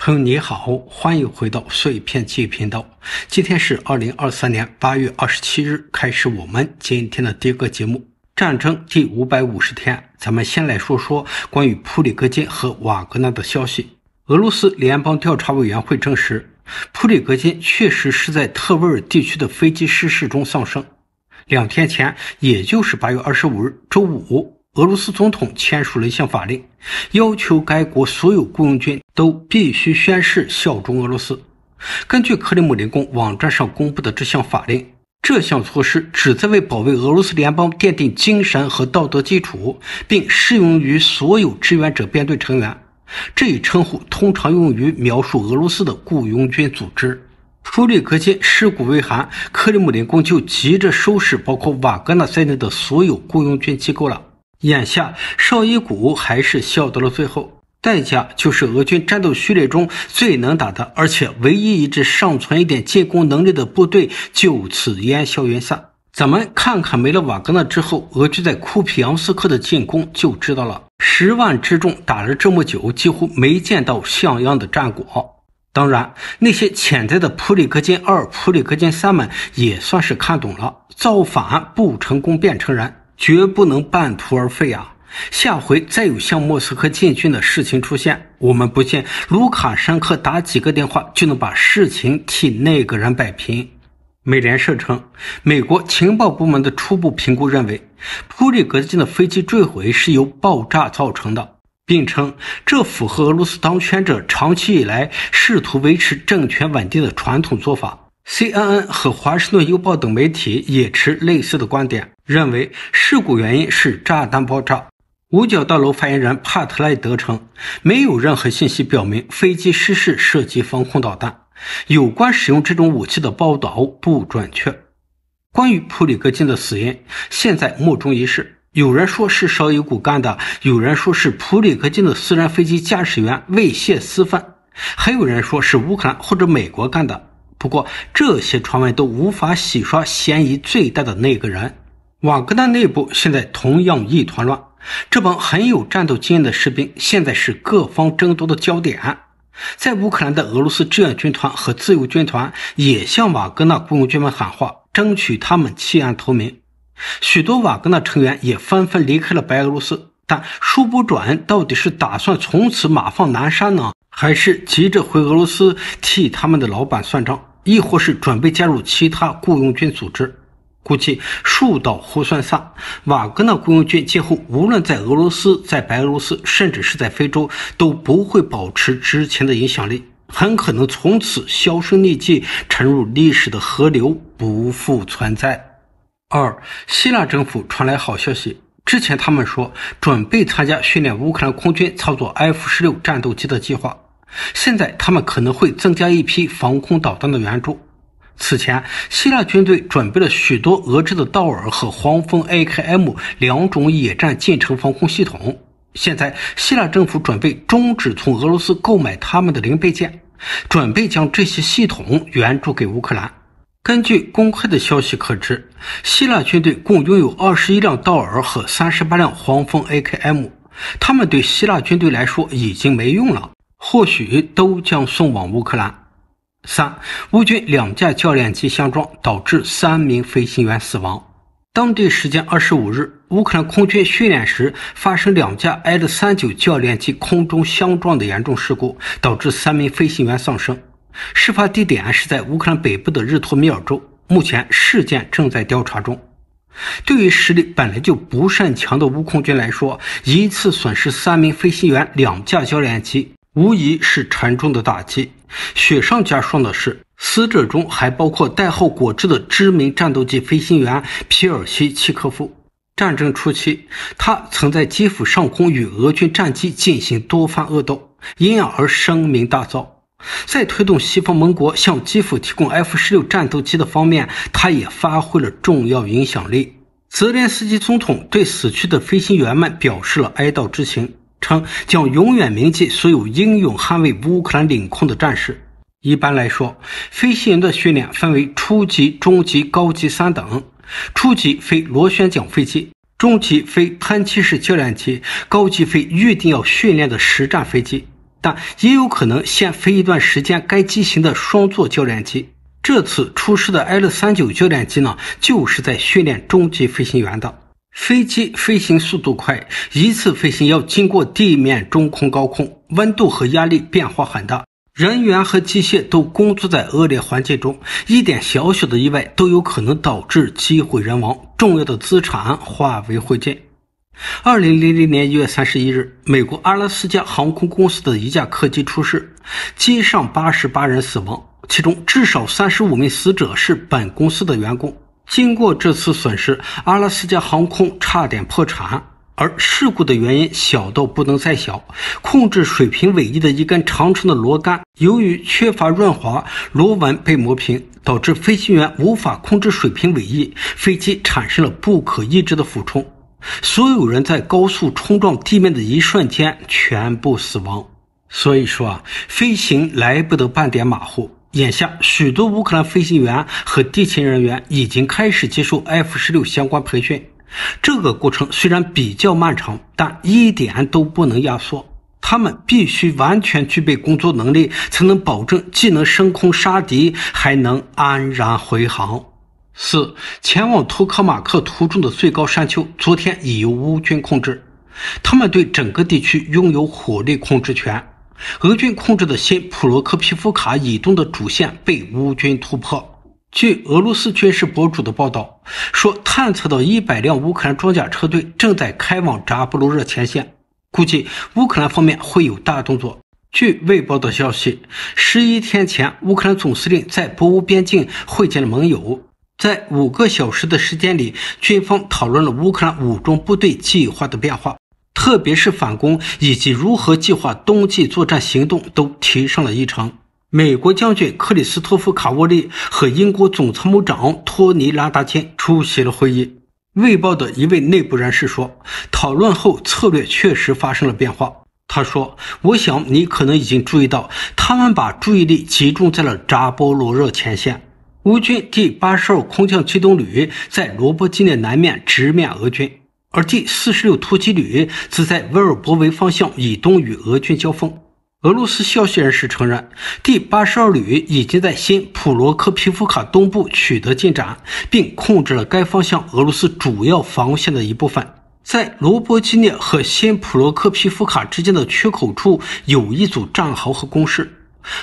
朋友你好，欢迎回到碎片记忆频道。今天是二零二三年八月二十七日，开始我们今天的第一个节目《战争第五百五十天》。咱们先来说说关于普里戈金和瓦格纳的消息。俄罗斯联邦调查委员会证实，普里戈金确实是在特维尔地区的飞机失事中丧生。两天前，也就是八月二十五日周五。俄罗斯总统签署了一项法令，要求该国所有雇佣军都必须宣誓效忠俄罗斯。根据克里姆林宫网站上公布的这项法令，这项措施旨在为保卫俄罗斯联邦奠定精神和道德基础，并适用于所有志愿者编队成员。这一称呼通常用于描述俄罗斯的雇佣军组织。舒里格金尸骨未寒，克里姆林宫就急着收拾包括瓦格纳在内的所有雇佣军机构了。眼下，绍伊古还是笑到了最后，代价就是俄军战斗序列中最能打的，而且唯一一支尚存一点进攻能力的部队就此烟消云散。咱们看看没了瓦格纳之后，俄军在库皮扬斯克的进攻就知道了，十万之众打了这么久，几乎没见到像样的战果。当然，那些潜在的普里戈金二、普里戈金三们也算是看懂了，造反不成功便成仁。绝不能半途而废啊！下回再有向莫斯科进军的事情出现，我们不信卢卡申科打几个电话就能把事情替那个人摆平。美联社称，美国情报部门的初步评估认为，普里格金的飞机坠毁是由爆炸造成的，并称这符合俄罗斯当权者长期以来试图维持政权稳定的传统做法。CNN 和《华盛顿邮报》等媒体也持类似的观点，认为事故原因是炸弹爆炸。五角大楼发言人帕特莱德称，没有任何信息表明飞机失事涉及防空导弹，有关使用这种武器的报道不准确。关于普里戈金的死因，现在莫衷一是。有人说是少有骨干的，有人说是普里戈金的私人飞机驾驶员猥亵私愤，还有人说是乌克兰或者美国干的。不过，这些传闻都无法洗刷嫌疑最大的那个人。瓦格纳内部现在同样一团乱。这帮很有战斗经验的士兵，现在是各方争夺的焦点。在乌克兰的俄罗斯志愿军团和自由军团也向瓦格纳雇佣军们喊话，争取他们弃暗投明。许多瓦格纳成员也纷纷离开了白俄罗斯，但说不准到底是打算从此马放南山呢，还是急着回俄罗斯替他们的老板算账？亦或是准备加入其他雇佣军组织，估计数到猢算散，瓦格纳雇佣军，今后无论在俄罗斯、在白俄罗斯，甚至是在非洲，都不会保持之前的影响力，很可能从此销声匿迹，沉入历史的河流，不复存在。二，希腊政府传来好消息，之前他们说准备参加训练乌克兰空军操作 F 十六战斗机的计划。现在他们可能会增加一批防空导弹的援助。此前，希腊军队准备了许多俄制的道尔和黄蜂 AKM 两种野战近程防空系统。现在，希腊政府准备终止从俄罗斯购买他们的零配件，准备将这些系统援助给乌克兰。根据公开的消息可知，希腊军队共拥有二十一辆道尔和三十八辆黄蜂 AKM，他们对希腊军队来说已经没用了。或许都将送往乌克兰。三乌军两架教练机相撞，导致三名飞行员死亡。当地时间二十五日，乌克兰空军训练时发生两架 L-39 教练机空中相撞的严重事故，导致三名飞行员丧生。事发地点是在乌克兰北部的日托米尔州。目前事件正在调查中。对于实力本来就不善强的乌空军来说，一次损失三名飞行员、两架教练机。无疑是沉重的打击。雪上加霜的是，死者中还包括代号“果汁”的知名战斗机飞行员皮尔西契科夫。战争初期，他曾在基辅上空与俄军战机进行多番恶斗，因而声名大噪。在推动西方盟国向基辅提供 F-16 战斗机的方面，他也发挥了重要影响力。泽连斯基总统对死去的飞行员们表示了哀悼之情。称将永远铭记所有英勇捍卫乌克兰领空的战士。一般来说，飞行员的训练分为初级、中级、高级三等。初级飞螺旋桨飞机，中级飞喷气式教练机，高级飞预定要训练的实战飞机。但也有可能先飞一段时间该机型的双座教练机。这次出事的 L39 教练机呢，就是在训练中级飞行员的。飞机飞行速度快，一次飞行要经过地面、中空、高空，温度和压力变化很大，人员和机械都工作在恶劣环境中，一点小小的意外都有可能导致机毁人亡，重要的资产化为灰烬。二零零零年一月三十一日，美国阿拉斯加航空公司的一架客机出事，机上八十八人死亡，其中至少三十五名死者是本公司的员工。经过这次损失，阿拉斯加航空差点破产。而事故的原因小到不能再小，控制水平尾翼的一根长长的螺杆，由于缺乏润滑，螺纹被磨平，导致飞行员无法控制水平尾翼，飞机产生了不可抑制的俯冲。所有人在高速冲撞地面的一瞬间全部死亡。所以说啊，飞行来不得半点马虎。眼下，许多乌克兰飞行员和地勤人员已经开始接受 F-16 相关培训。这个过程虽然比较漫长，但一点都不能压缩。他们必须完全具备工作能力，才能保证既能升空杀敌，还能安然回航。四，前往图科马克途中的最高山丘，昨天已由乌军控制，他们对整个地区拥有火力控制权。俄军控制的新普罗科皮夫卡以东的主线被乌军突破。据俄罗斯军事博主的报道，说探测到100辆乌克兰装甲车队正在开往扎波罗热前线，估计乌克兰方面会有大动作。据未报道消息，十一天前，乌克兰总司令在波乌边境会见了盟友，在五个小时的时间里，军方讨论了乌克兰武装部队计划的变化。特别是反攻以及如何计划冬季作战行动都提上了议程。美国将军克里斯托夫·卡沃利和英国总参谋长托尼·拉达金出席了会议。《卫报》的一位内部人士说，讨论后策略确实发生了变化。他说：“我想你可能已经注意到，他们把注意力集中在了扎波罗热前线。乌军第八十二空降机动旅在罗伯基涅南面直面俄军。”而第四十六突击旅则在维尔博维方向以东与俄军交锋。俄罗斯消息人士承认，第八十二旅已经在新普罗科皮夫卡东部取得进展，并控制了该方向俄罗斯主要防线的一部分。在罗伯基涅和新普罗科皮夫卡之间的缺口处有一组战壕和工事。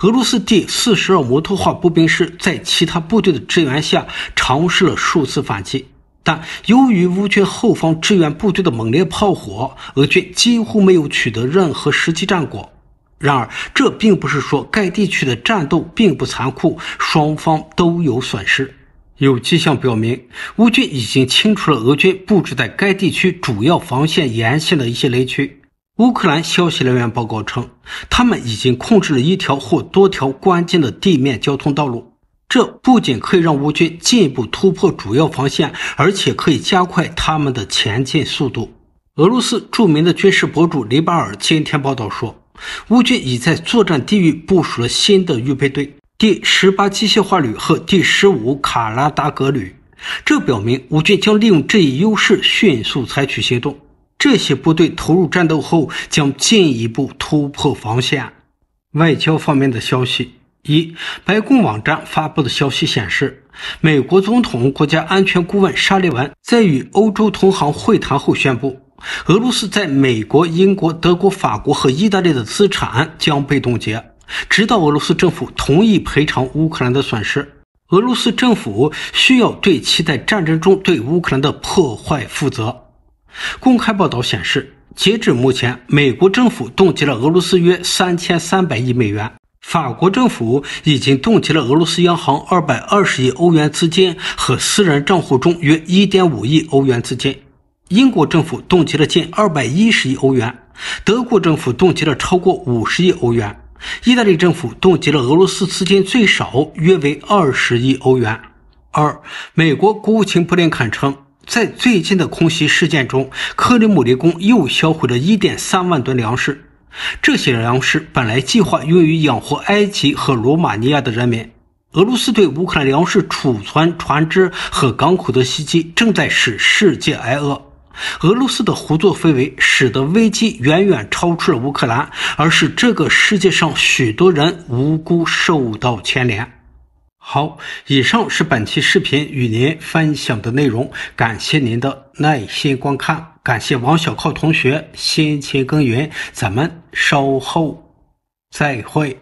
俄罗斯第四十二摩托化步兵师在其他部队的支援下尝试了数次反击。但由于乌军后方支援部队的猛烈炮火，俄军几乎没有取得任何实际战果。然而，这并不是说该地区的战斗并不残酷，双方都有损失。有迹象表明，乌军已经清除了俄军布置在该地区主要防线沿线的一些雷区。乌克兰消息来源报告称，他们已经控制了一条或多条关键的地面交通道路。这不仅可以让乌军进一步突破主要防线，而且可以加快他们的前进速度。俄罗斯著名的军事博主雷巴尔今天报道说，乌军已在作战地域部署了新的预备队——第十八机械化旅和第十五卡拉达格旅。这表明乌军将利用这一优势迅速采取行动。这些部队投入战斗后，将进一步突破防线。外交方面的消息。一白宫网站发布的消息显示，美国总统国家安全顾问沙利文在与欧洲同行会谈后宣布，俄罗斯在美国、英国、德国、法国和意大利的资产将被冻结，直到俄罗斯政府同意赔偿乌克兰的损失。俄罗斯政府需要对其在战争中对乌克兰的破坏负责。公开报道显示，截至目前，美国政府冻结了俄罗斯约三千三百亿美元。法国政府已经冻结了俄罗斯央行二百二十亿欧元资金和私人账户中约一点五亿欧元资金。英国政府冻结了近二百一十亿欧元。德国政府冻结了超过五十亿欧元。意大利政府冻结了俄罗斯资金最少约为二十亿欧元。二，美国国务卿布林肯称，在最近的空袭事件中，克里姆林宫又销毁了一点三万吨粮食。这些粮食本来计划用于养活埃及和罗马尼亚的人民。俄罗斯对乌克兰粮食储存、船只和港口的袭击，正在使世界挨饿。俄罗斯的胡作非为，使得危机远远超出了乌克兰，而是这个世界上许多人无辜受到牵连。好，以上是本期视频与您分享的内容，感谢您的耐心观看，感谢王小靠同学辛勤耕耘，咱们稍后再会。